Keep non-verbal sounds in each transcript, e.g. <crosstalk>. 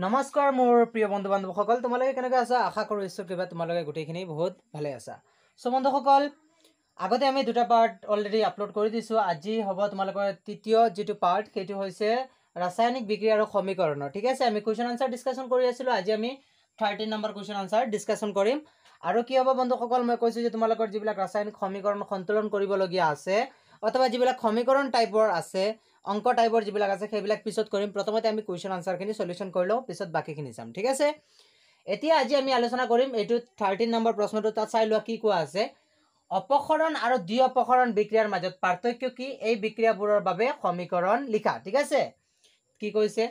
নমস্কাৰ মোৰ প্ৰিয় বন্ধু বান্ধৱসকল তোমালোকে কেনেকৈ আছা আশা কৰিছোঁ কিবা তোমালোকে গোটেইখিনি বহুত ভালেই আছা চ' বন্ধুসকল আগতে আমি দুটা পাৰ্ট অলৰেডি আপলোড কৰি দিছোঁ আজি হ'ব তোমালোকৰ তৃতীয় যিটো পাৰ্ট সেইটো হৈছে ৰাসায়নিক বিক্ৰী আৰু সমীকৰণৰ ঠিক আছে আমি কুৱেশ্যন আনচাৰ ডিছকাশ্যন কৰি আছিলোঁ আজি আমি thirteen number question answer discussion কৰিম আৰু কি হ'ব বন্ধুসকল মই কৈছোঁ যে তোমালোকৰ যিবিলাক ৰাসায়নিক সমীকৰণ সন্তুলন কৰিবলগীয়া আছে অথবা যিবিলাক সমীকৰণ টাইপৰ আছে অংক টাইপৰ যিবিলাক আছে সেইবিলাক পিছত কৰিম প্ৰথমতে আমি কুৱেশ্যন আনচাৰখিনি চলিউশ্যন কৰি লওঁ পিছত বাকীখিনি চাম ঠিক আছে এতিয়া আজি আমি আলোচনা কৰিম এইটো থাৰ্টিন নম্বৰ প্ৰশ্নটো তাত চাই লোৱা কি কোৱা আছে অপসৰণ আৰু দ্বি অপসৰণ বিক্ৰিয়াৰ মাজত পাৰ্থক্য কি এই বিক্ৰিয়াবোৰৰ বাবে সমীকৰণ লিখা ঠিক আছে কি কৈছে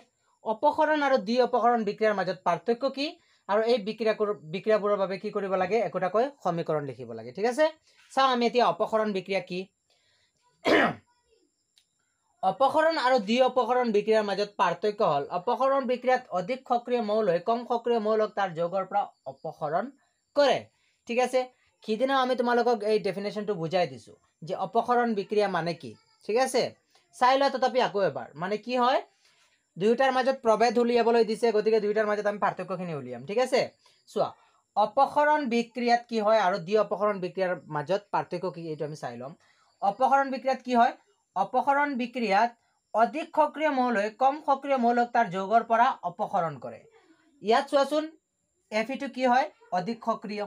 অপসৰণ আৰু দ্বি অপসৰণ বিক্ৰিয়াৰ মাজত পাৰ্থক্য কি আৰু এই বিক্ৰিয়া বিক্ৰিয়াবোৰৰ বাবে কি কৰিব লাগে একোটাকৈ সমীকৰণ লিখিব লাগে ঠিক আছে চাওঁ আমি এতিয়া অপসৰণ বিক্ৰিয়া কি অপসৰণ আৰু দ্বি অপসৰণ বিক্ৰিয়াৰ মাজত পাৰ্থক্য হ'ল অপসৰণ বিক্ৰিয়াত অধিক সক্ৰিয় মৌল হৈ কম সক্ৰিয় মৌলক তাৰ যোগৰ পৰা অপসৰণ কৰে ঠিক আছে সিদিনা আমি তোমালোকক এই ডেফিনেশ্যনটো বুজাই দিছোঁ যে অপসৰণ বিক্ৰিয়া মানে কি ঠিক আছে চাই লোৱা তথাপি আকৌ এবাৰ মানে কি হয় দুয়োটাৰ মাজত প্ৰভেদ উলিয়াবলৈ দিছে গতিকে দুয়োটাৰ মাজত আমি পাৰ্থক্যখিনি উলিয়াম ঠিক আছে চোৱা অপসৰণ বিক্ৰিয়াত কি হয় আৰু দ্বি অপসৰণ বিক্ৰিয়াৰ মাজত পাৰ্থক্য কি এইটো আমি চাই ল'ম অপসৰণ বিক্ৰিয়াত কি হয় অপসৰণ বিক্ৰিয়াত অধিক সক্ৰিয় মৌলৈ কম সক্ৰিয় মৌলক তাৰ যোগৰ পৰা অপসৰণ কৰে ইয়াত চোৱাচোন এফিটো e কি হয় অধিক সক্ৰিয়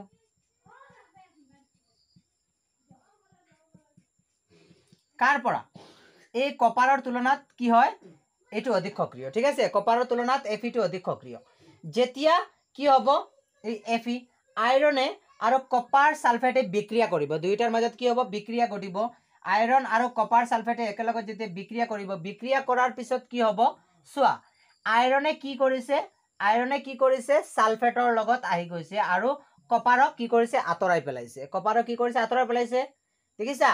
কাৰ পৰা এই কপাৰৰ তুলনাত কি হয় এইটো অধিক সক্ৰিয় ঠিক আছে কপাৰৰ তুলনাত এফিটো e অধিক সক্ৰিয় যেতিয়া কি হ'ব এই e এফি আইৰণে আৰু কপাৰ ছালফেটে বিক্ৰিয়া কৰিব দুয়োটাৰ মাজত কি হ'ব বিক্ৰিয়া ঘটিব আইৰণ আৰু কপাৰ চালফেটে একেলগত যেতিয়া বিক্ৰিয়া কৰিব বিক্ৰিয়া কৰাৰ পিছত কি হ'ব চোৱা আইৰণে কি কৰিছে আইৰণে কি কৰিছে চালফেটৰ লগত আহি গৈছে আৰু কপাৰক কি কৰিছে আঁতৰাই পেলাইছে কপাৰক কি কৰিছে আঁতৰাই পেলাইছে দেখিছা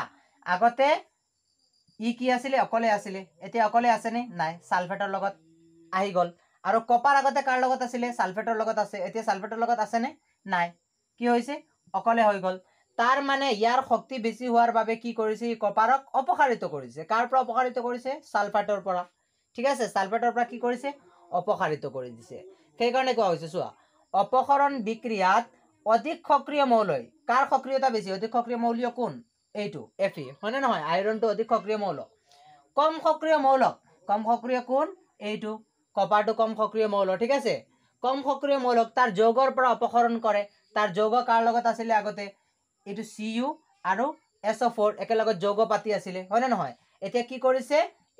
আগতে ই কি আছিলে অকলে আছিলে এতিয়া অকলে আছেনে নাই চালফেটৰ লগত আহি গ'ল আৰু কপাৰ আগতে কাৰ লগত আছিলে চালফেটৰ লগত আছে এতিয়া চালফেটৰ লগত আছেনে নাই কি হৈছে অকলে হৈ গ'ল তাৰ মানে ইয়াৰ শক্তি বেছি হোৱাৰ বাবে কি কৰিছে ই কপাৰক অপসাৰিত কৰিছে কাৰ পৰা অপসাৰিত কৰিছে ছালফাইটৰ পৰা ঠিক আছে ছালফাইটৰ পৰা কি কৰিছে অপসাৰিত কৰি দিছে সেইকাৰণে কোৱা হৈছে চোৱা অপসৰণ বিক্ৰিয়াত অধিক সক্ৰিয় মৌল কাৰ সক্ৰিয়তা বেছি অধিক সক্ৰিয় মৌলীয় কোন এইটো এফ ই হয়নে নহয় আইৰণটো অধিক সক্ৰিয় মৌলক কম সক্ৰিয় মৌলক কম সক্ৰিয় কোন এইটো কপাৰটো কম সক্ৰিয় মৌল ঠিক আছে কম সক্ৰিয় মৌলক তাৰ যোগৰ পৰা অপসৰণ কৰে তাৰ যোগ কাৰ লগত আছিলে আগতে এইটো চি ইউ আৰু এছ অ' ফ'ৰ একেলগত যৌগ পাতি আছিলে হয়নে নহয় এতিয়া কি কৰিছে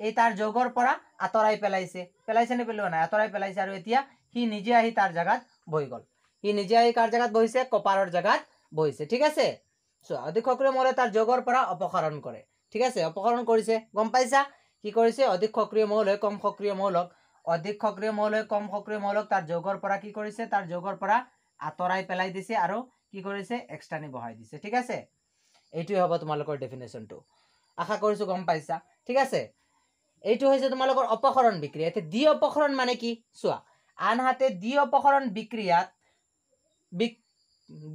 এই তাৰ যৌগৰ পৰা আঁতৰাই পেলাইছে পেলাইছেনে পেলোৱা নাই আঁতৰাই পেলাইছে আৰু এতিয়া সি নিজে আহি তাৰ জেগাত বহি গ'ল সি নিজে আহি কাৰ জেগাত বহিছে কপাৰৰ জেগাত বহিছে ঠিক আছে চ' অধিক সক্ৰিয় মলে তাৰ যোগৰ পৰা অপসাৰণ কৰে ঠিক আছে অপসাৰণ কৰিছে গম পাইছা কি কৰিছে অধিক সক্ৰিয় মল হৈ কম সক্ৰিয় মৌলক অধিক সক্ৰিয় মল হৈ কম সক্ৰিয় মৌলক তাৰ যোগৰ পৰা কি কৰিছে তাৰ যোগৰ পৰা আঁতৰাই পেলাই দিছে আৰু কি কৰিছে এক্সট্ৰানি বহাই দিছে ঠিক আছে এইটোৱে হ'ব তোমালোকৰ ডেফিনেশ্যনটো আশা কৰিছোঁ গম পাইছা ঠিক আছে এইটো হৈছে তোমালোকৰ অপসৰণ বিক্ৰিয়া এতিয়া দ্বি অপসৰণ মানে কি চোৱা আনহাতে দ্বি অপসৰণ বিক্ৰিয়াত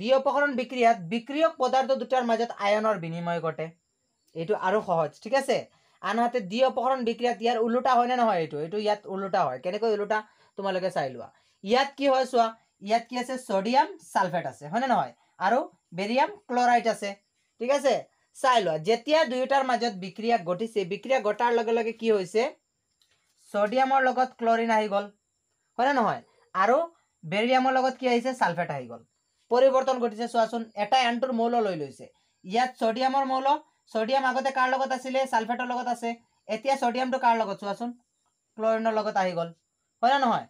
দ্বি অপসৰণ বিক্ৰিয়াত বিক্ৰিয়ক পদাৰ্থ দুটাৰ মাজত আয়নৰ বিনিময় ঘটে এইটো আৰু সহজ ঠিক আছে আনহাতে দ্বি অপসৰণ বিক্ৰিয়াত ইয়াৰ ওলোটা হয়নে নহয় এইটো এইটো ইয়াত ওলোটা হয় কেনেকৈ ওলোটা তোমালোকে চাই লোৱা ইয়াত কি হয় চোৱা ইয়াত কি আছে সডিয়াম ছালফেট আছে হয়নে নহয় আৰু বেৰিয়াম ক্লৰাইড আছে ঠিক আছে চাই লোৱা যেতিয়া দুয়োটাৰ মাজত বিক্ৰিয়া ঘটিছে বিক্ৰিয়া ঘটাৰ লগে লগে কি হৈছে চডিয়ামৰ লগত ক্লৰিন আহি গ'ল হয়নে নহয় আৰু বেৰিয়ামৰ লগত কি আহিছে ছালফেট আহি গ'ল পৰিৱৰ্তন ঘটিছে চোৱাচোন এটা এনটোৰ মৌল লৈ লৈছে ইয়াত ছডিয়ামৰ মৌল ছডিয়াম আগতে কাৰ লগত আছিলে ছালফেটৰ লগত আছে এতিয়া ছডিয়ামটো কাৰ লগত চোৱাচোন ক্লৰিনৰ লগত আহি গ'ল হয়নে নহয়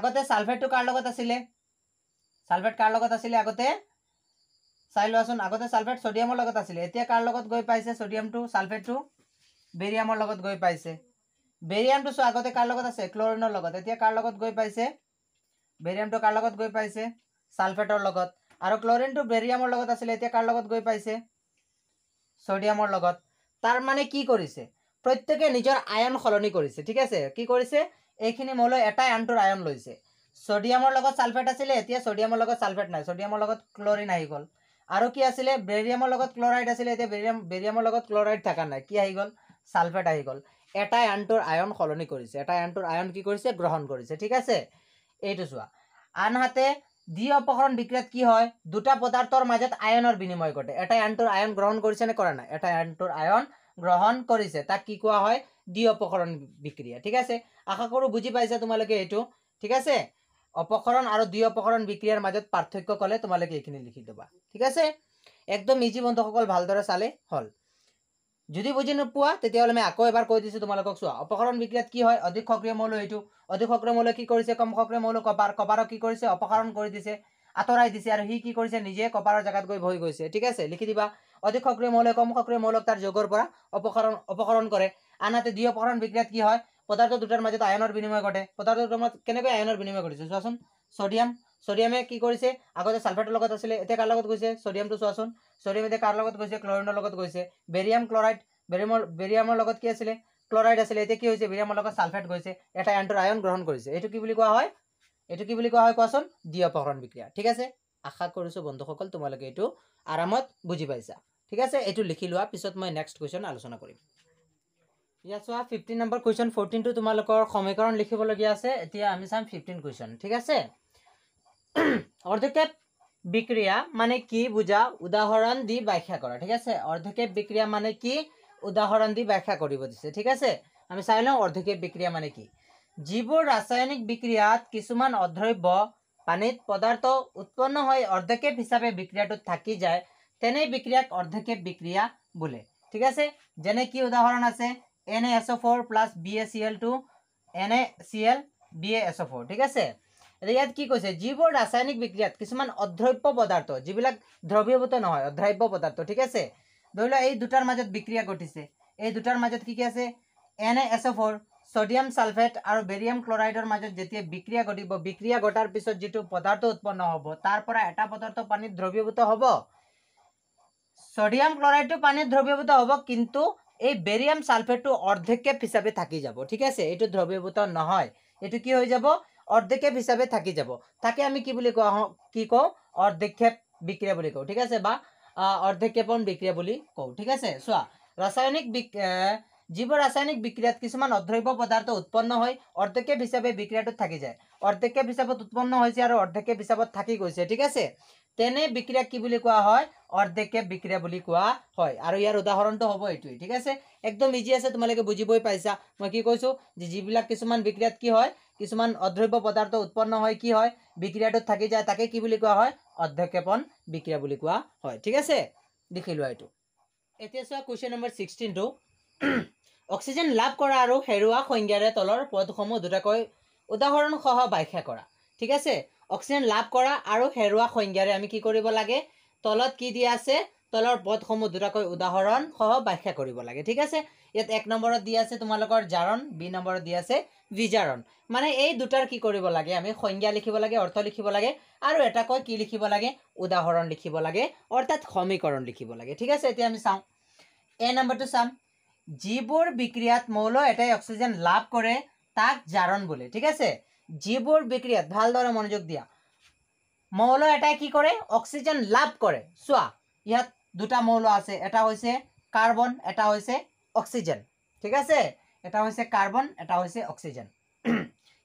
আগতে ছালফেটটো কাৰ লগত আছিলে সালফেট কাৰ লগত আছিলে আগতে চাই লোৱাচোন আগতে সালফেট চডিয়ামৰ লগত আছিলে এতিয়া কাৰ লগত গৈ পাইছে চডিয়ামটো সালফেটটো বেৰিয়ামৰ লগত গৈ পাইছে বেৰিয়ামটো চোৱা আগতে কাৰ লগত আছে ক্লৰিনৰ লগত এতিয়া কাৰ লগত গৈ পাইছে বেৰিয়ামটো কাৰ লগত গৈ পাইছে সালফেটৰ লগত আৰু ক্লৰিনটো বেৰিয়ামৰ লগত আছিলে এতিয়া কাৰ লগত গৈ পাইছে চডিয়ামৰ লগত তাৰমানে কি কৰিছে প্ৰত্যেকে নিজৰ আয়ন সলনি কৰিছে ঠিক আছে কি কৰিছে এইখিনি মোলৈ এটাই আনটোৰ আয়ন লৈছে চডিয়ামৰ লগত সালফেট আছিলে এতিয়া চডিয়ামৰ লগত সালফেট নাই চডিয়ামৰ লগত ক্লৰিন আহি গ'ল আৰু কি আছিলে বেৰিয়ামৰ লগত ক্লৰাইড আছিলে এতিয়া বেৰিয়াম বেৰিয়ামৰ লগত ক্লৰাইড থকা নাই কি আহি গ'ল সালফেট আহি গ'ল এটাই আনটোৰ আয়ন সলনি কৰিছে এটাই আনটোৰ আয়ন কি কৰিছে গ্ৰহণ কৰিছে ঠিক আছে এইটো চোৱা আনহাতে দ্বি অপসৰণ বিক্ৰিয়াত কি হয় দুটা পদাৰ্থৰ মাজত আয়নৰ বিনিময় ঘটে এটাই আনটোৰ আয়ন গ্ৰহণ কৰিছে নে কৰা নাই এটাই আনটোৰ আয়ন গ্ৰহণ কৰিছে তাক কি কোৱা হয় দ্বি অপকৰণ বিক্ৰিয়া ঠিক আছে আশা কৰোঁ বুজি পাইছা তোমালোকে এইটো ঠিক আছে অপকৰণ আৰু দুই অপকৰণ বিক্ৰিয়াৰ মাজত পাৰ্থক্য ক'লে তোমালোকে এইখিনি লিখি দিবা ঠিক আছে একদম ইজি বন্ধুসকল ভালদৰে চালে হ'ল যদি বুজি নোপোৱা তেতিয়াহ'লে মই আকৌ এবাৰ কৈ দিছোঁ তোমালোকক চোৱা অপকৰণ বিক্ৰিয়াত কি হয় অধিক সক্ৰিয় মৌল এইটো অধিক সক্ৰিয় মৌলে কি কৰিছে কম সক্ৰিয় মৌল কপাৰ কপাৰক কি কৰিছে অপসাৰণ কৰি দিছে আঁতৰাই দিছে আৰু সি কি কৰিছে নিজে কপাৰৰ জেগাত গৈ বহি গৈছে ঠিক আছে লিখি দিবা অধিক সক্ৰিয় মৌলে কম সক্ৰিয় মৌলক তাৰ যোগৰ পৰা অপসৰণ অপকৰণ কৰে আনহাতে দুই অপসৰণ বিক্ৰিয়াত কি হয় পদার্থ দুটার মাজত আয়নর বিনিময় ঘটে পদার্থ দুটার মাজ কেন আয়নর বিনিময় ঘটেছে চাচন সোডিয়াম সোডিয়ামে কি করেছে আগতে সালফেটর আসলে এতে কার গেছে সোডিয়ামটো চাচন সোডিয়াম এতে কার গেছে ক্লোরিনের গেছে বেরিয়াম ক্লোরাইড বেরিয়ামর লগত কি আছে ক্লোরাইড আসলে এতে কি হয়েছে বেরিয়ামর সালফেট গেছে এটা এন্টর আয়ন গ্রহণ করেছে এই কি কোয়া হয় এই কি কোয়া হয় কোয়াচন দিয়পহরণ বিক্রিয়া ঠিক আছে আশা করছো বন্ধু সকল তোমালে এই আরামত বুঝি পাইছা ঠিক আছে এই লিখি লওয়া পিছত মানে নেক্সট কুয়েশন আলোচনা করি ইয়াত চোৱা ফিফটিন নম্বৰ কুৱেশ্যন ফৰ্টিনটো তোমালোকৰ সমীকৰণ লিখিবলগীয়া আছে এতিয়া আমি চাম ফিফটিন কুৱেশ্যন ঠিক আছে <clears throat> অৰ্ধকেপ বিক্ৰিয়া মানে কি বুজা উদাহৰণ দি ব্যাখ্যা কৰা ঠিক আছে অৰ্ধকেপ বিক্ৰিয়া মানে কি উদাহৰণ দি ব্যাখ্যা কৰিব দিছে ঠিক আছে আমি চাই লওঁ অৰ্ধকেপ বিক্ৰিয়া মানে কি যিবোৰ ৰাসায়নিক বিক্ৰিয়াত কিছুমান অদ্ৰব্য পানীত পদাৰ্থ উৎপন্ন হৈ অৰ্ধকেপ হিচাপে বিক্ৰিয়াটোত থাকি যায় তেনে বিক্ৰিয়াক অৰ্ধকেপ বিক্ৰিয়া বোলে ঠিক আছে যেনে কি উদাহৰণ আছে N A S O' four plus B A C L two N A C L B A S O' four ঠিক আছে এতিয়া ইয়াত কি কৈছে যিবোৰ ৰাসায়নিক বিক্ৰিয়াত কিছুমান অদ্ৰব্য পদাৰ্থ যিবিলাক দ্ৰৱীভূত নহয় অদ্ৰব্য পদাৰ্থ ঠিক আছে ধৰি লওক এই দুটাৰ মাজত বিক্ৰিয়া ঘটিছে এই দুটাৰ মাজত কি কি আছে N A S O' four sodium sulphate আৰু বেৰিয়াম ক্লৰাইডৰ মাজত যেতিয়া বিক্ৰিয়া ঘটিব বিক্ৰিয়া ঘটাৰ পিছত যিটো পদাৰ্থ উৎপন্ন হ'ব তাৰ পৰা এটা পদাৰ্থ পানীত দ্ৰৱীভূত হ'ব ছডিয়াম ক্লৰাইডটো পানীত দ্ৰৱীভূত হ'ব কিন্তু এই বেরিয়াম সালফেটটো অর্ধেকেপ হিসাবে থাকি যাব ঠিক আছে এইটো দ্রবীভূত নহয় এটো কি হয়ে যাব অর্ধেকেপ হিসাবে থাকি যাব তাকে আমি কি বলি কি কও অর্ধেকেপ বিক্রিয়া বলে কও ঠিক আছে বা অর্ধেকেপন বিক্রিয়া বলে কও ঠিক আছে চা রাসায়নিক যিবোৰ ৰাসায়নিক বিক্ৰিয়াত কিছুমান অদ্ৰব্য পদাৰ্থ উৎপন্ন হয় অৰ্ধেকেপ হিচাপে বিক্ৰিয়াটোত থাকি যায় অৰ্ধেকেপ হিচাপত উৎপন্ন হৈছে আৰু অৰ্ধেকেপ হিচাপত থাকি গৈছে ঠিক আছে তেনে বিক্ৰিয়া কি বুলি কোৱা হয় অৰ্ধেকে বিক্ৰিয়া বুলি কোৱা হয় আৰু ইয়াৰ উদাহৰণটো হ'ব এইটোৱেই ঠিক আছে একদম ইজি আছে তোমালোকে বুজিবই পাইছা মই কি কৈছোঁ যে যিবিলাক কিছুমান বিক্ৰিয়াত কি হয় কিছুমান অদ্ৰব্য পদাৰ্থ উৎপন্ন হয় কি হয় বিক্ৰিয়াটোত থাকি যায় তাকে কি বুলি কোৱা হয় অধ্যক্ষেপণ বিক্ৰিয়া বুলি কোৱা হয় ঠিক আছে দেখি লোৱা এইটো এতিয়া চোৱা কুৱেশ্যন নম্বৰ ছিক্সটিনটো অক্সিজেন লাভ কৰা আৰু হেৰুৱা সংজ্ঞাৰে তলৰ পদসমূহ দুটাকৈ উদাহৰণসহ ব্যাখ্যা কৰা ঠিক আছে অক্সিজেন লাভ কৰা আৰু হেৰুৱা সংজ্ঞাৰে আমি কি কৰিব লাগে তলত কি দিয়া আছে তলৰ পদসমূহ দুটাকৈ উদাহৰণসহ ব্যাখ্যা কৰিব লাগে ঠিক আছে ইয়াত এক নম্বৰত দিয়া আছে তোমালোকৰ জাৰণ বি নম্বৰত দিয়া আছে বিজাৰণ মানে এই দুটাৰ কি কৰিব লাগে আমি সংজ্ঞা লিখিব লাগে অৰ্থ লিখিব লাগে আৰু এটাকৈ কি লিখিব লাগে উদাহৰণ লিখিব লাগে অৰ্থাৎ সমীকৰণ লিখিব লাগে ঠিক আছে এতিয়া আমি চাওঁ এ নম্বৰটো চাম যিবোৰ বিক্ৰিয়াত মৌল এটাই অক্সিজেন লাভ কৰে তাক জাৰণ বোলে ঠিক আছে যিবোৰ বিক্ৰিয়াত ভালদৰে মনোযোগ দিয়া মৌল এটাই কি কৰে অক্সিজেন লাভ কৰে চোৱা ইয়াত দুটা মৌল আছে এটা হৈছে কাৰ্বন এটা হৈছে অক্সিজেন ঠিক আছে এটা হৈছে কাৰ্বন এটা হৈছে অক্সিজেন <clears throat>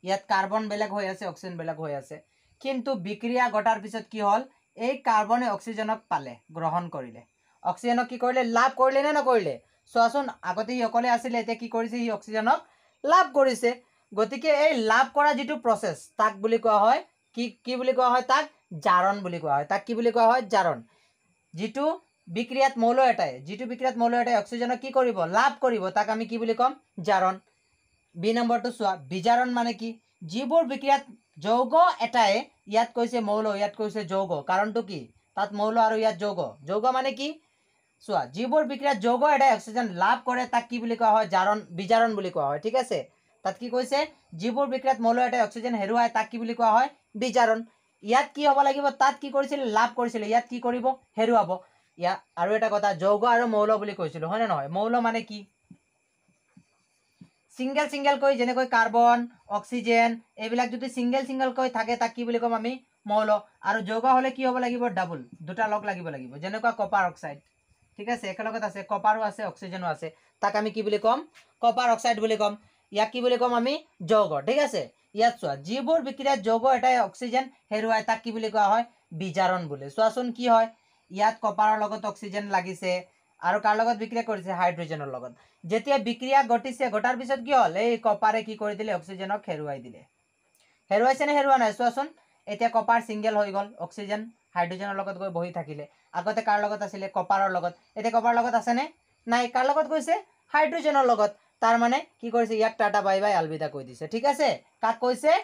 ইয়াত কাৰ্বন বেলেগ হৈ আছে অক্সিজেন বেলেগ হৈ আছে কিন্তু বিক্ৰিয়া ঘটাৰ পিছত কি হ'ল এই কাৰ্বনে অক্সিজেনক পালে গ্ৰহণ কৰিলে অক্সিজেনক কি কৰিলে লাভ কৰিলে নে নকৰিলে চোৱাচোন আগতে সি অকলে আছিলে এতিয়া কি কৰিছে সি অক্সিজেনক লাভ কৰিছে গতিকে এই লাভ কৰা যিটো প্ৰচেছ তাক বুলি কোৱা হয় কি কি বুলি কোৱা হয় তাক জাৰণ বুলি কোৱা হয় তাক কি বুলি কোৱা হয় জাৰণ যিটো বিক্ৰিয়াত মৌল এটাই যিটো বিক্ৰিয়াত মৌল এটাই অক্সিজেনক কি কৰিব লাভ কৰিব তাক আমি কি বুলি ক'ম জাৰণ বি নম্বৰটো চোৱা বিজাৰণ মানে কি যিবোৰ বিক্ৰিয়াত যৌগ এটাই ইয়াত কৈছে মৌল ইয়াত কৈছে যৌগ কাৰণটো কি তাত মৌল আৰু ইয়াত যৌগ যৌগ মানে কি চোৱা যিবোৰ বিক্ৰিয়াত যৌগ এটাই অক্সিজেন লাভ কৰে তাক কি বুলি কোৱা হয় জাৰণ বিজাৰণ বুলি কোৱা হয় ঠিক আছে তাত কি কৈছে যিবোৰ বিক্ৰীত মলো এটাই অক্সিজেন হেৰুৱায় তাক কি বুলি কোৱা হয় বিজাৰণ ইয়াত কি হ'ব লাগিব তাত কি কৰিছিল লাভ কৰিছিল ইয়াত কি কৰিব হেৰুৱাব ইয়াত আৰু এটা কথা যৌগ আৰু মৌল বুলি কৈছিলোঁ হয়নে নহয় মৌল মানে কি ছিংগেল ছিংগেলকৈ যেনেকৈ কাৰ্বন অক্সিজেন এইবিলাক যদি ছিংগেল ছিংগেলকৈ থাকে তাক কি বুলি ক'ম আমি মৌল আৰু যৌগ হ'লে কি হ'ব লাগিব ডাবল দুটা লগ লাগিব লাগিব যেনেকুৱা কপাৰ অক্সাইড ঠিক আছে একেলগত আছে কপাৰো আছে অক্সিজেনো আছে তাক আমি কি বুলি ক'ম কপাৰ অক্সাইড বুলি ক'ম ইয়াক কি বুলি ক'ম আমি যৌগ ঠিক আছে ইয়াত চোৱা যিবোৰ বিক্ৰিয়াত যৌগ এটাই অক্সিজেন হেৰুৱাই তাক কি বুলি কোৱা হয় বিজাৰণ বুলি চোৱাচোন কি হয় ইয়াত কপাৰৰ লগত অক্সিজেন লাগিছে আৰু কাৰ লগত বিক্ৰিয়া কৰিছে হাইড্ৰজেনৰ লগত যেতিয়া বিক্ৰিয়া ঘটিছে ঘটাৰ পিছত কি হ'ল এই কপাৰে কি কৰি দিলে অক্সিজেনক হেৰুৱাই দিলে হেৰুৱাইছেনে হেৰুৱা নাই চোৱাচোন এতিয়া কপাৰ ছিংগেল হৈ গ'ল অক্সিজেন হাইড্ৰজেনৰ লগত গৈ বহি থাকিলে আগতে কাৰ লগত আছিলে কপাৰৰ লগত এতিয়া কপাৰৰ লগত আছেনে নাই কাৰ লগত গৈছে হাইড্ৰজেনৰ লগত তাৰমানে কি কৰিছে ইয়াক টাটা বাই বাই আলবিদা কৈ দিছে ঠিক আছে কাক কৈছে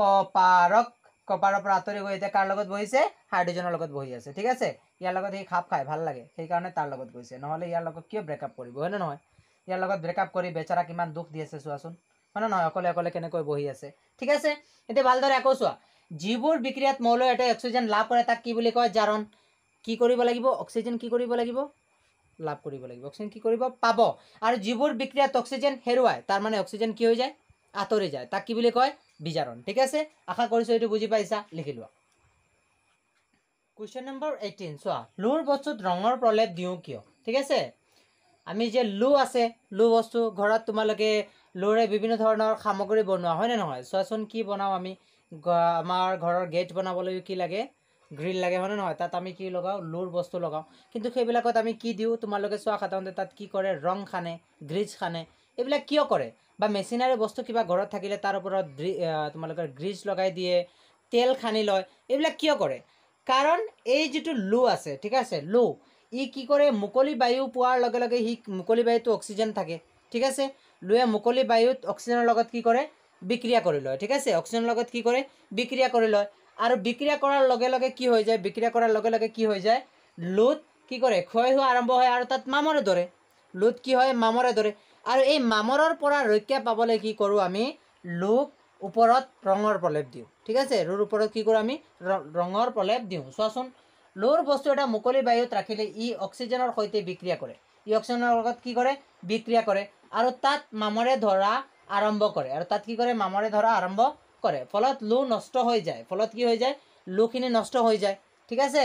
কপাৰক কপাৰৰ পৰা আঁতৰি গৈ এতিয়া কাৰ লগত বহিছে হাইড্ৰজেনৰ লগত বহি আছে ঠিক আছে ইয়াৰ লগত সি খাপ খায় ভাল লাগে সেইকাৰণে তাৰ লগত গৈছে নহ'লে ইয়াৰ লগত কিয় ব্ৰেকআপ কৰিব হয়নে নহয় ইয়াৰ লগত ব্ৰেকআপ কৰি বেচাৰা কিমান দুখ দি আছে চোৱাচোন হয়নে নহয় অকলে অকলে কেনেকৈ বহি আছে ঠিক আছে এতিয়া ভালদৰে আকৌ চোৱা যিবোৰ বিক্ৰিয়াত মৌলৈ এটা অক্সিজেন লাভ কৰে তাক কি বুলি কয় জাৰণ কি কৰিব লাগিব অক্সিজেন কি কৰিব লাগিব লাভ কৰিব লাগিব অক্সিজেন কি কৰিব পাব আৰু যিবোৰ বিক্ৰিয়াত অক্সিজেন হেৰুৱায় তাৰ মানে অক্সিজেন কি হৈ যায় আঁতৰি যায় তাক কি বুলি কয় বিজাৰণ ঠিক আছে আশা কৰিছোঁ এইটো বুজি পাইছা লিখি লোৱা কুৱেশ্যন নম্বৰ এইটিন চোৱা লুৰ বস্তুত ৰঙৰ প্ৰলেপ দিওঁ কিয় ঠিক আছে আমি যে লু আছে লু বস্তু ঘৰত তোমালোকে লুৰে বিভিন্ন ধৰণৰ সামগ্ৰী বনোৱা হয়নে নহয় চোৱাচোন কি বনাওঁ আমি আমাৰ ঘৰৰ গেট বনাবলৈ কি লাগে গ্ৰীল লাগে হয়নে নহয় তাত আমি কি লগাওঁ লোৰ বস্তু লগাওঁ কিন্তু সেইবিলাকত আমি কি দিওঁ তোমালোকে চোৱা সাধাৰণতে তাত কি কৰে ৰং খানে গ্ৰীজ খানে এইবিলাক কিয় কৰে বা মেচিনাৰী বস্তু কিবা ঘৰত থাকিলে তাৰ ওপৰত তোমালোকে গ্ৰীজ লগাই দিয়ে তেল খানি লয় এইবিলাক কিয় কৰে কাৰণ এই যিটো লো আছে ঠিক আছে লো ই কি কৰে মুকলি বায়ু পোৱাৰ লগে লগে সি মুকলি বায়ুটো অক্সিজেন থাকে ঠিক আছে লোৱে মুকলি বায়ুত অক্সিজেনৰ লগত কি কৰে বিক্ৰিয়া কৰি লয় ঠিক আছে অক্সিজেনৰ লগত কি কৰে বিক্ৰিয়া কৰি লয় আৰু বিক্ৰিয়া কৰাৰ লগে লগে কি হৈ যায় বিক্ৰিয়া কৰাৰ লগে লগে কি হৈ যায় লোট কি কৰে ক্ষয় হোৱা আৰম্ভ হয় আৰু তাত মামৰে ধৰে লোট কি হয় মামৰে ধৰে আৰু এই মামৰৰ পৰা ৰক্ষা পাবলৈ কি কৰোঁ আমি লোক ওপৰত ৰঙৰ প্ৰলেপ দিওঁ ঠিক আছে ৰোৰ ওপৰত কি কৰোঁ আমি ৰঙৰ প্ৰলেপ দিওঁ চোৱাচোন লোৰ বস্তু এটা মুকলি বায়ুত ৰাখিলে ই অক্সিজেনৰ সৈতে বিক্ৰিয়া কৰে ই অক্সিজেনৰ লগত কি কৰে বিক্ৰিয়া কৰে আৰু তাত মামৰে ধৰা আৰম্ভ কৰে আৰু তাত কি কৰে মামৰে ধৰা আৰম্ভ কৰে ফলত লো নষ্ট হৈ যায় ফলত কি হৈ যায় লোখিনি নষ্ট হৈ যায় ঠিক আছে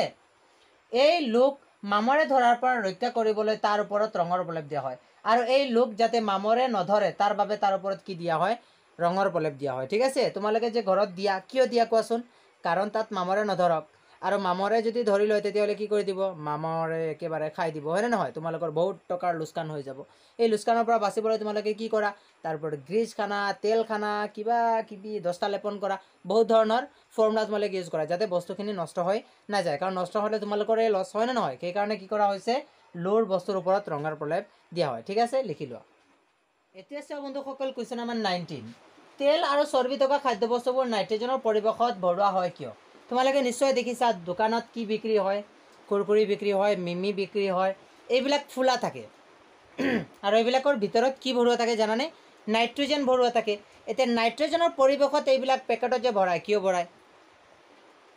এই লোক মামৰে ধৰাৰ পৰা ৰক্ষা কৰিবলৈ তাৰ ওপৰত ৰঙৰ প্ৰলেপ দিয়া হয় আৰু এই লোক যাতে মামৰে নধৰে তাৰ বাবে তাৰ ওপৰত কি দিয়া হয় ৰঙৰ প্ৰলেপ দিয়া হয় ঠিক আছে তোমালোকে যে ঘৰত দিয়া কিয় দিয়া কোৱাচোন কাৰণ তাত মামৰে নধৰক আৰু মামৰে যদি ধৰি লয় তেতিয়াহ'লে কি কৰি দিব মামৰে একেবাৰে খাই দিব হয়নে নহয় তোমালোকৰ বহুত টকাৰ লোকচান হৈ যাব এই লোকচানৰ পৰা বাচিবলৈ তোমালোকে কি কৰা তাৰ ওপৰত গ্ৰীজ খানা তেল খানা কিবা কিবি দস্তা লেপন কৰা বহুত ধৰণৰ ফৰ্মুলা তোমালোকে ইউজ কৰা যাতে বস্তুখিনি নষ্ট হৈ নাযায় কাৰণ নষ্ট হ'লে তোমালোকৰ এই লছ হয়নে নহয় সেইকাৰণে কি কৰা হৈছে লোৰ বস্তুৰ ওপৰত ৰঙাৰ প্ৰলেপ দিয়া হয় ঠিক আছে লিখি লোৱা এতিয়া চাওঁ বন্ধুসকল কুৱেশ্যন নাম্বাৰ নাইনটিন তেল আৰু চৰ্বি থকা খাদ্যবস্তুবোৰ নাইট্ৰজেনৰ পৰিৱেশত ভৰোৱা হয় কিয় তোমালোকে নিশ্চয় দেখিছা দোকানত কি বিক্ৰী হয় কুৰকুৰি বিক্ৰী হয় মিমি বিক্ৰী হয় এইবিলাক ফুলা থাকে <clears throat> আৰু এইবিলাকৰ ভিতৰত কি ভৰোৱা থাকে জানানে নাইট্ৰজেন ভৰোৱা থাকে এতিয়া নাইট্ৰজেনৰ পৰিৱেশত এইবিলাক পেকেটত যে ভৰায় কিয় ভৰায়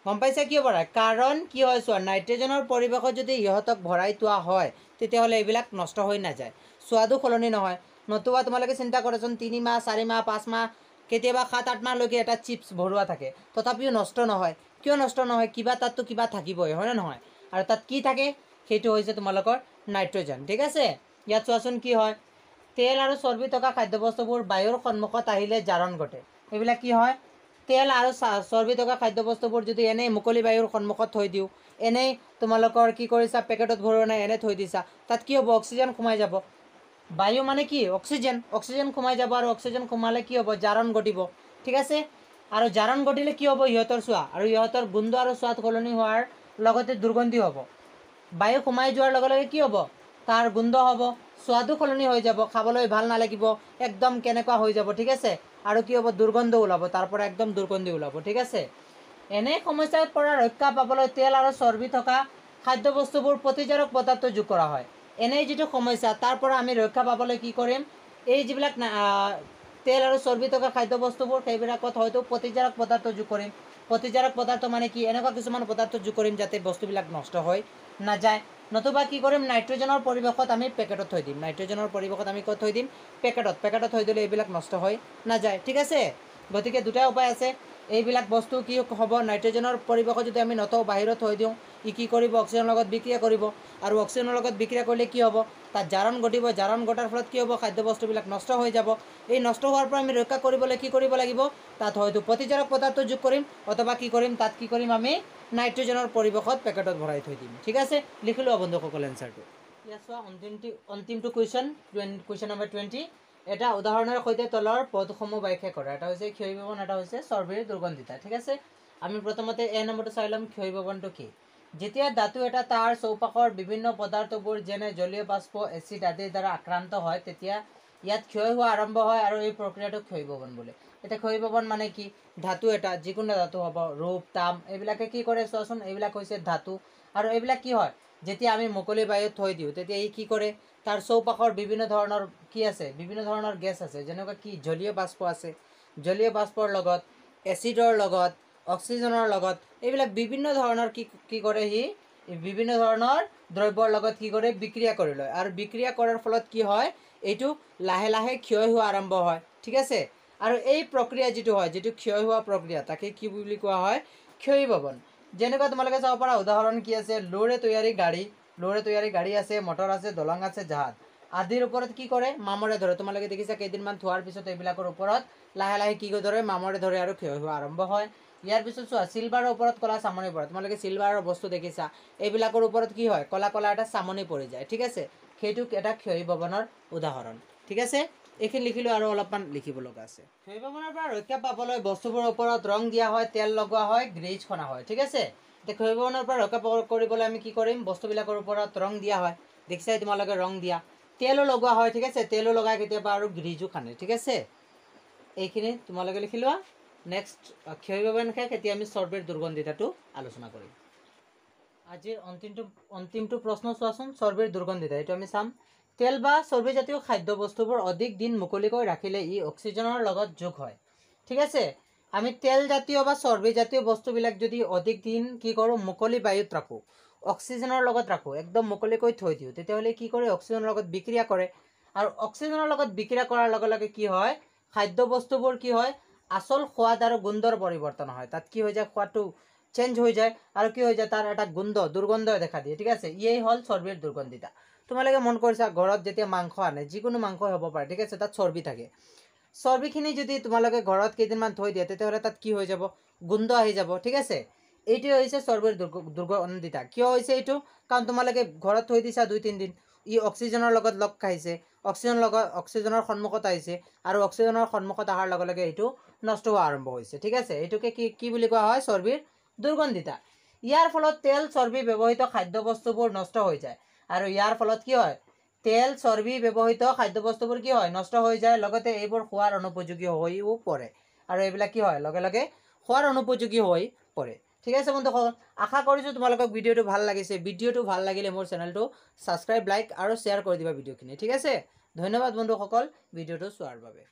গম পাইছা কিয় ভৰায় কাৰণ কি হয় চোৱা নাইট্ৰজেনৰ পৰিৱেশত যদি সিহঁতক ভৰাই থোৱা হয় তেতিয়াহ'লে এইবিলাক নষ্ট হৈ নাযায় চোৱাটো সলনি নহয় নতুবা তোমালোকে চিন্তা কৰাচোন তিনিমাহ চাৰিমাহ পাঁচমাহ কেতিয়াবা সাত আঠমাহলৈকে এটা চিপ্ছ ভৰোৱা থাকে তথাপিও নষ্ট নহয় কিয় নষ্ট নহয় কিবা তাততো কিবা থাকিবই হয়নে নহয় আৰু তাত কি থাকে সেইটো হৈছে তোমালোকৰ নাইট্ৰজেন ঠিক আছে ইয়াত চোৱাচোন কি হয় তেল আৰু চৰ্বি থকা খাদ্যবস্তুবোৰ বায়ুৰ সন্মুখত আহিলে জাৰণ ঘটে এইবিলাক কি হয় তেল আৰু চৰ্বি থকা খাদ্যবস্তুবোৰ যদি এনেই মুকলি বায়ুৰ সন্মুখত থৈ দিওঁ এনেই তোমালোকৰ কি কৰিছা পেকেটত ভৰোৱা নাই এনেই থৈ দিছা তাত কি হ'ব অক্সিজেন সোমাই যাব বায়ু মানে কি অক্সিজেন অক্সিজেন সোমাই যাব আৰু অক্সিজেন সোমালে কি হ'ব জাৰণ ঘটিব ঠিক আছে আৰু জাৰণ ঘটিলে কি হ'ব ইহঁতৰ চোৱা আৰু ইহঁতৰ গোন্ধ আৰু স্বাদ সলনি হোৱাৰ লগতে দুৰ্গন্ধি হ'ব বায়ু সোমাই যোৱাৰ লগে লগে কি হ'ব তাৰ গোন্ধ হ'ব স্বাদো সলনি হৈ যাব খাবলৈ ভাল নালাগিব একদম কেনেকুৱা হৈ যাব ঠিক আছে আৰু কি হ'ব দুৰ্গন্ধ ওলাব তাৰ পৰা একদম দুৰ্গন্ধি ওলাব ঠিক আছে এনে সমস্যাৰ পৰা ৰক্ষা পাবলৈ তেল আৰু চৰ্বি থকা খাদ্য বস্তুবোৰ প্ৰতিজাৰক পদাৰ্থ যোগ কৰা হয় এনেই যিটো সমস্যা তাৰ পৰা আমি ৰক্ষা পাবলৈ কি কৰিম এই যিবিলাক তেল আৰু চৰ্বি থকা খাদ্য বস্তুবোৰ সেইবিলাকত হয়তো প্ৰতিজাৰক পদাৰ্থ যোগ কৰিম প্ৰতিজাৰক পদাৰ্থ মানে কি এনেকুৱা কিছুমান পদাৰ্থ যোগ কৰিম যাতে বস্তুবিলাক নষ্ট হৈ নাযায় নতুবা কি কৰিম নাইট্ৰজেনৰ পৰিৱেশত আমি পেকেটত থৈ দিম নাইট্ৰজেনৰ পৰিৱেশত আমি ক'ত থৈ দিম পেকেটত পেকেটত থৈ দিলে এইবিলাক নষ্ট হৈ নাযায় ঠিক আছে গতিকে দুটা উপায় আছে এইবিলাক বস্তু কি হ'ব নাইট্ৰজেনৰ পৰিৱেশত যদি আমি নথওঁ বাহিৰত থৈ দিওঁ ই কি কৰিব অক্সিজেনৰ লগত বিক্ৰিয়া কৰিব আৰু অক্সিজেনৰ লগত বিক্ৰিয়া কৰিলে কি হ'ব তাত জাৰণ ঘটিব জাৰণ ঘটাৰ ফলত কি হ'ব খাদ্য বস্তুবিলাক নষ্ট হৈ যাব এই নষ্ট হোৱাৰ পৰা আমি ৰক্ষা কৰিবলৈ কি কৰিব লাগিব তাত হয়তো প্ৰতিজাৰক পদাৰ্থ যোগ কৰিম অথবা কি কৰিম তাত কি কৰিম আমি নাইট্ৰজেনৰ পৰিৱেশত পেকেটত ভৰাই থৈ দিম ঠিক আছে লিখি লিখিলোঁ বন্ধুসকল এনচাৰটো এতিয়া চোৱা অন্তিমটো কুৱেশ্যন কুৱেশ্যন নম্বৰ টুৱেণ্টি এটা উদাহৰণৰ সৈতে তলৰ পদসমূহ ব্যাখ্যা কৰা এটা হৈছে ক্ষয় ভৱন এটা হৈছে চৰ্বিৰ দুৰ্গন্ধিতা ঠিক আছে আমি প্ৰথমতে এ নম্বৰটো চাই ল'ম ক্ষয় ভৱনটো কি যেতিয়া ধাতু এটা তাৰ চৌপাশৰ বিভিন্ন পদাৰ্থবোৰ যেনে জলীয় বাষ্প এচিড আদিৰ দ্বাৰা আক্ৰান্ত হয় তেতিয়া ইয়াত ক্ষয় হোৱা আৰম্ভ হয় আৰু এই প্ৰক্ৰিয়াটো ক্ষয় ভৱন বোলে এতিয়া ক্ষয় ভৱন মানে কি ধাতু এটা যিকোনো ধাতু হ'ব ৰূপ তাম এইবিলাকে কি কৰে চোৱাচোন এইবিলাক হৈছে ধাতু আৰু এইবিলাক কি হয় যেতিয়া আমি মুকলি বায়ুত থৈ দিওঁ তেতিয়া ই কি কৰে তাৰ চৌপাশৰ বিভিন্ন ধৰণৰ কি আছে বিভিন্ন ধৰণৰ গেছ আছে যেনেকুৱা কি জলীয় বাষ্প আছে জলীয় বাষ্পৰ লগত এচিডৰ লগত অক্সিজেনৰ লগত এইবিলাক বিভিন্ন ধৰণৰ কি কি কৰে সি বিভিন্ন ধৰণৰ দ্ৰব্যৰ লগত কি কৰে বিক্ৰিয়া কৰি লয় আৰু বিক্ৰিয়া কৰাৰ ফলত কি হয় এইটো লাহে লাহে ক্ষয় হোৱা আৰম্ভ হয় ঠিক আছে আৰু এই প্ৰক্ৰিয়া যিটো হয় যিটো ক্ষয় হোৱা প্ৰক্ৰিয়া তাকে কি বুলি কোৱা হয় ক্ষয়ী ভৱন যেনেকুৱা তোমালোকে চাব পাৰা উদাহৰণ কি আছে লোৰে তৈয়াৰী গাড়ী লোৰে তৈয়াৰী গাড়ী আছে মটৰ আছে দলং আছে জাহাজ আদিৰ ওপৰত কি কৰে মামৰে ধৰে তোমালোকে দেখিছা কেইদিনমান থোৱাৰ পিছত এইবিলাকৰ ওপৰত লাহে লাহে কি ধৰে মামৰে ধৰে আৰু ক্ষয় হোৱা আৰম্ভ হয় ইয়াৰ পিছত চোৱা চিলভাৰৰ ওপৰত কলা চামনি পৰে তোমালোকে চিলভাৰৰ বস্তু দেখিছা এইবিলাকৰ ওপৰত কি হয় কলা কলা এটা চামনি পৰি যায় ঠিক আছে সেইটো এটা ক্ষয় ভৱনৰ উদাহৰণ ঠিক আছে এইখিনি লিখিলোঁ আৰু অলপমান লিখিব আছে ক্ষয় ভৱনৰ পৰা ৰক্ষা পাবলৈ বস্তুবোৰৰ ওপৰত ৰং দিয়া হয় তেল লগোৱা হয় গ্ৰেজ খনা হয় ঠিক আছে ক্ষয়ভৱনৰ পৰা ৰক্ষা কৰিবলৈ আমি কি কৰিম বস্তুবিলাকৰ ওপৰত ৰং দিয়া হয় দেখিছাই তোমালোকে ৰং দিয়া তেলো লগোৱা হয় ঠিক আছে তেলো লগাই কেতিয়াবা আৰু গ্ৰীজো খান্দে ঠিক আছে এইখিনি তোমালোকে লিখি লোৱা নেক্সট ক্ষয়ভৱন খাই তেতিয়া আমি চৰ্বেৰ দুৰ্গন্ধিতাটো আলোচনা কৰিম আজিৰ অন্তিমটো অন্তিমটো প্ৰশ্ন চোৱাচোন চৰ্বিৰ দুৰ্গন্ধিতা এইটো আমি চাম তেল বা চৰ্বিজাতীয় খাদ্যবস্তুবোৰ অধিক দিন মুকলিকৈ ৰাখিলে ই অক্সিজেনৰ লগত যোগ হয় ঠিক আছে আমি তেল জাতীয় বা চৰ্বি জাতীয় বস্তুবিলাক যদি অধিক দিন কি কৰোঁ মুকলি বায়ুত ৰাখোঁ অক্সিজেনৰ লগত ৰাখোঁ একদম মুকলিকৈ থৈ দিওঁ তেতিয়াহলে কি কৰে অক্সিজেনৰ লগত বিক্ৰিয়া কৰে আৰু অক্সিজেনৰ লগত বিক্ৰিয়া কৰাৰ লগে লগে কি হয় খাদ্য বস্তুবোৰ কি হয় আচল সোৱাদ আৰু গোন্ধৰ পৰিৱৰ্তন হয় তাত কি হৈ যায় সোৱাদটো চেঞ্জ হৈ যায় আৰু কি হৈ যায় তাৰ এটা গোন্ধ দুৰ্গন্ধ দেখা দিয়ে ঠিক আছে ইয়েই হল চৰ্বিৰ দুৰ্গন্ধিতা তোমালোকে মন কৰিছা ঘৰত যেতিয়া মাংস আনে যিকোনো মাংস হব পাৰে ঠিক আছে তাত চৰ্বি থাকে চৰ্বিখিনি যদি তোমালোকে ঘৰত কেইদিনমান থৈ দিয়া তেতিয়াহ'লে তাত কি হৈ যাব গোন্ধ আহি যাব ঠিক আছে এইটোৱে হৈছে চৰ্বিৰ দুৰ্গ দুৰ্গন্ধিতা কিয় হৈছে এইটো কাৰণ তোমালোকে ঘৰত থৈ দিছা দুই তিনিদিন ই অক্সিজেনৰ লগত লগ খাইছে অক্সিজেনৰ লগত অক্সিজেনৰ সন্মুখত আহিছে আৰু অক্সিজেনৰ সন্মুখত অহাৰ লগে লগে এইটো নষ্ট হোৱা আৰম্ভ হৈছে ঠিক আছে এইটোকে কি কি বুলি কোৱা হয় চৰ্বিৰ দুৰ্গন্ধিতা ইয়াৰ ফলত তেল চৰ্বি ব্যৱহৃত খাদ্য বস্তুবোৰ নষ্ট হৈ যায় আৰু ইয়াৰ ফলত কি হয় তেল চৰ্বি ব্যৱহৃত খাদ্য বস্তুবোৰ কি হয় নষ্ট হৈ যায় লগতে এইবোৰ খোৱাৰ অনুপযোগী হৈও পৰে আৰু এইবিলাক কি হয় লগে লগে খোৱাৰ অনুপযোগী হৈ পৰে ঠিক আছে বন্ধুসকল আশা কৰিছোঁ তোমালোকক ভিডিঅ'টো ভাল লাগিছে ভিডিঅ'টো ভাল লাগিলে মোৰ চেনেলটো ছাবস্ক্ৰাইব লাইক আৰু শ্বেয়াৰ কৰি দিবা ভিডিঅ'খিনি ঠিক আছে ধন্যবাদ বন্ধুসকল ভিডিঅ'টো চোৱাৰ বাবে